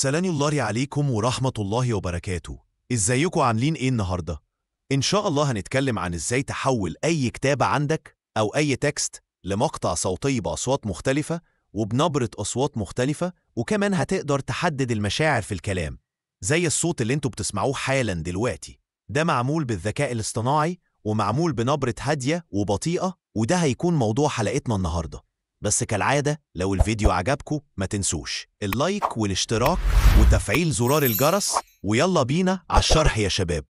سلام الله عليكم ورحمة الله وبركاته ازيكم عاملين ايه النهاردة؟ ان شاء الله هنتكلم عن ازاي تحول اي كتابة عندك او اي تكست لمقطع صوتي باصوات مختلفة وبنبرة اصوات مختلفة وكمان هتقدر تحدد المشاعر في الكلام زي الصوت اللي انتوا بتسمعوه حالا دلوقتي ده معمول بالذكاء الاصطناعي ومعمول بنبرة هادية وبطيئة وده هيكون موضوع حلقتنا النهارده بس كالعادة لو الفيديو عجبكو ما تنسوش اللايك والاشتراك وتفعيل زرار الجرس ويلا بينا على الشرح يا شباب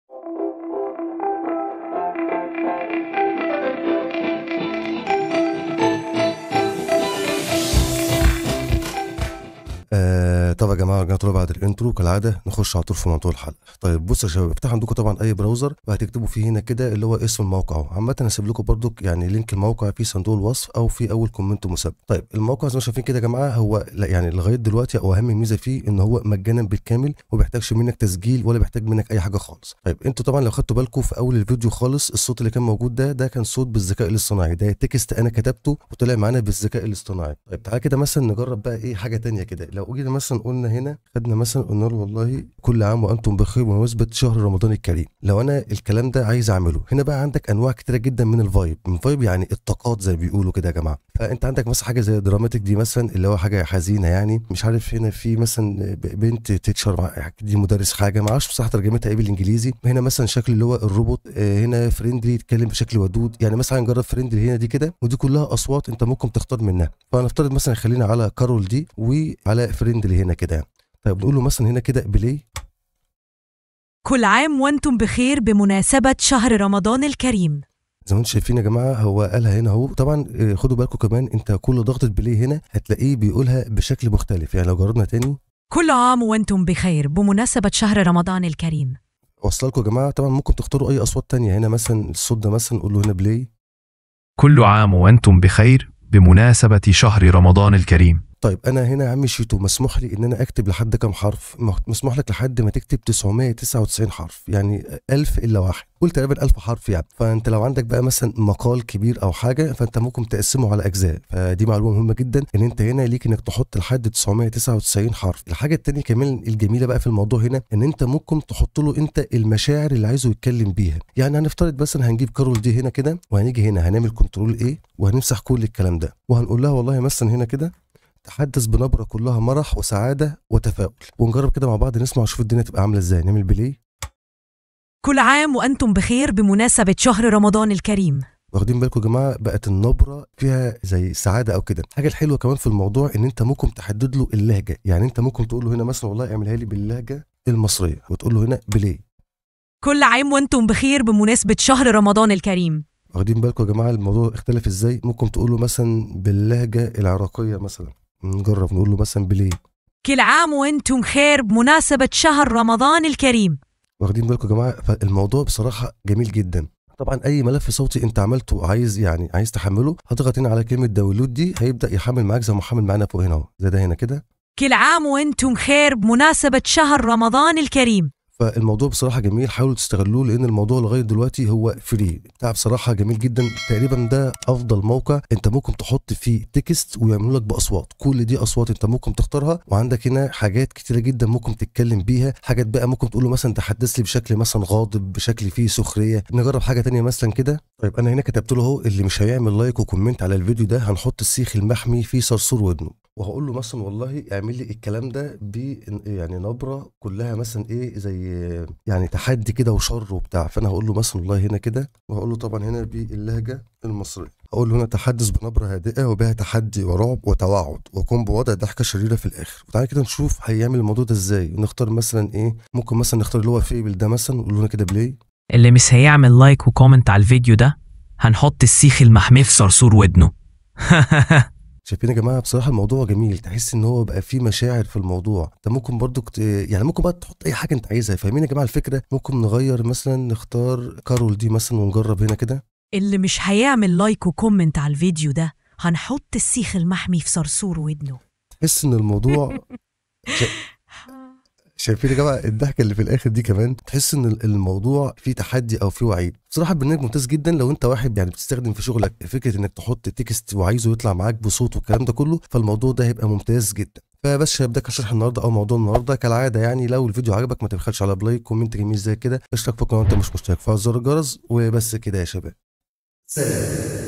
طبعا يا جماعه رجعنا بعد الانترو كالعاده نخش على طول في موضوع الحلقه طيب بصوا يا شباب افتح عندكم طبعا اي براوزر وهتكتبوا فيه هنا كده اللي هو اسم الموقع اهو عامه هسيب لكم برده يعني لينك الموقع في صندوق الوصف او في اول كومنت مسبق طيب الموقع زي ما شايفين كده يا جماعه هو لا يعني لغايه دلوقتي او اهم ميزه فيه ان هو مجانا بالكامل وما بيحتاجش منك تسجيل ولا بيحتاج منك اي حاجه خالص طيب انتوا طبعا لو خدتوا بالكم في اول الفيديو خالص الصوت اللي كان موجود ده ده كان صوت بالذكاء الاصطناعي ده تكست انا كتبته وطلع معانا بالذكاء الاصطناعي طيب تعالى كده مثلا نجرب بقى ايه حاجه ثانيه كده لو جينا مثلا قلنا هنا خدنا مثلا قلنا له والله كل عام وانتم بخير بمناسبه شهر رمضان الكريم لو انا الكلام ده عايز اعمله هنا بقى عندك انواع كتيره جدا من الفايب من فايب يعني الطاقات زي ما بيقولوا كده يا جماعه فانت عندك مثلا حاجه زي دراماتيك دي مثلا اللي هو حاجه حزينه يعني مش عارف هنا في مثلا بنت تيتشر دي مدرس حاجه ما اعرفش بصراحه ترجمتها ايه بالانجليزي هنا مثلا شكل اللي هو الروبوت آه، هنا فريندلي يتكلم بشكل ودود يعني مثلا جرب فريندلي هنا دي كده ودي كلها اصوات انت ممكن تختار منها فهنفترض مثلا خلينا على كارول دي وعلى فريندلي هنا كده طيب نقول له مثلا هنا كده بلاي كل عام وانتم بخير بمناسبة شهر رمضان الكريم زي ما انتم شايفين يا جماعه هو قالها هنا اهو طبعا آه، خدوا بالكم كمان انت كل ضغطه بلاي هنا هتلاقيه بيقولها بشكل مختلف يعني لو جربنا تاني كل عام وانتم بخير بمناسبه شهر رمضان الكريم وصل لكم يا جماعه طبعا ممكن تختاروا اي اصوات تانية هنا مثلا الصوت ده مثلا قول له هنا بلاي كل عام وانتم بخير بمناسبه شهر رمضان الكريم طيب انا هنا يا عمي شيتو مسموح لي ان انا اكتب لحد كام حرف مسموح لك لحد ما تكتب 999 حرف يعني 1000 الا واحد قول تقريبا 1000 حرف يعني فانت لو عندك بقى مثلا مقال كبير او حاجه فانت ممكن تقسمه على اجزاء فدي معلومه مهمه جدا ان انت هنا ليك انك تحط لحد 999 حرف الحاجه الثانيه كمان الجميله بقى في الموضوع هنا ان انت ممكن تحط له انت المشاعر اللي عايزه يتكلم بيها يعني هنفترض مثلا هنجيب كارول دي هنا كده وهنيجي هنا هنعمل كنترول ايه وهنمسح كل الكلام ده وهنقول لها والله مثلا هنا كده تحدث بنبرة كلها مرح وسعادة وتفاؤل ونجرب كده مع بعض نسمع ونشوف الدنيا تبقى عاملة ازاي نعمل بلاي كل عام وأنتم بخير بمناسبة شهر رمضان الكريم واخدين بالكم يا جماعه بقت النبره فيها زي سعاده او كده الحاجه الحلوه كمان في الموضوع ان انت ممكن تحدد له اللهجه يعني انت ممكن تقول له هنا مثلا والله اعملها لي باللهجه المصريه وتقول له هنا بلاي كل عام وانتم بخير بمناسبه شهر رمضان الكريم واخدين بالكم يا جماعه الموضوع اختلف ازاي ممكن تقول له مثلا باللهجه العراقيه مثلا نجرب نقول له مثلا بليه كل عام وانتم خير بمناسبة شهر رمضان الكريم واخدين بالكم يا جماعة فالموضوع بصراحة جميل جدا طبعا اي ملف صوتي انت عملته عايز يعني عايز تحمله هتضغط هنا على كلمه داونلود دي هيبدا يحمل معاك زي ما حمل معانا فوق هنا اهو زي ده هنا كده كل عام وانتم خير بمناسبه شهر رمضان الكريم فالموضوع بصراحه جميل حاولوا تستغلوه لان الموضوع لغايه دلوقتي هو فري بتاع بصراحه جميل جدا تقريبا ده افضل موقع انت ممكن تحط فيه تكست ويعملوا لك باصوات كل دي اصوات انت ممكن تختارها وعندك هنا حاجات كتيره جدا ممكن تتكلم بيها حاجات بقى ممكن تقول له مثلا تحدث لي بشكل مثلا غاضب بشكل فيه سخريه نجرب حاجه تانية مثلا كده طيب انا هنا كتبت له اهو اللي مش هيعمل لايك وكومنت على الفيديو ده هنحط السيخ المحمي في صرصور ودنه وهقول له مثلا والله اعمل لي الكلام ده ب يعني نبره كلها مثلا ايه زي يعني تحدي كده وشر وبتاع فانا هقول له مثلا والله هنا كده وهقول له طبعا هنا باللهجه المصريه هقول له هنا تحدث بنبره هادئه وبها تحدي ورعب وتوعد وقم بوضع ضحكه شريره في الاخر وتعالى كده نشوف هيعمل الموضوع ده ازاي ونختار مثلا ايه ممكن مثلا نختار اللي هو فيبل ده مثلا ونقول له كده بلاي اللي مش هيعمل لايك وكومنت على الفيديو ده هنحط السيخ المحمي في صرصور ودنه شايفين يا جماعه بصراحه الموضوع جميل تحس ان هو بقى فيه مشاعر في الموضوع انت ممكن برضو كت... يعني ممكن بقى تحط اي حاجه انت عايزها فاهمين يا جماعه الفكره ممكن نغير مثلا نختار كارول دي مثلا ونجرب هنا كده اللي مش هيعمل لايك وكومنت على الفيديو ده هنحط السيخ المحمي في صرصور ودنه تحس ان الموضوع شايفين يا جماعه الضحكه اللي في الاخر دي كمان تحس ان الموضوع فيه تحدي او فيه وعيد بصراحه البرنامج ممتاز جدا لو انت واحد يعني بتستخدم في شغلك فكره انك تحط تكست وعايزه يطلع معاك بصوت والكلام ده كله فالموضوع ده هيبقى ممتاز جدا فبس شباب ده كان شرح النهارده او موضوع النهارده كالعاده يعني لو الفيديو عجبك ما تبخلش على بلايك كومنت جميل زي كده اشترك في القناه انت مش مشترك فعل زر الجرس وبس كده يا شباب سلام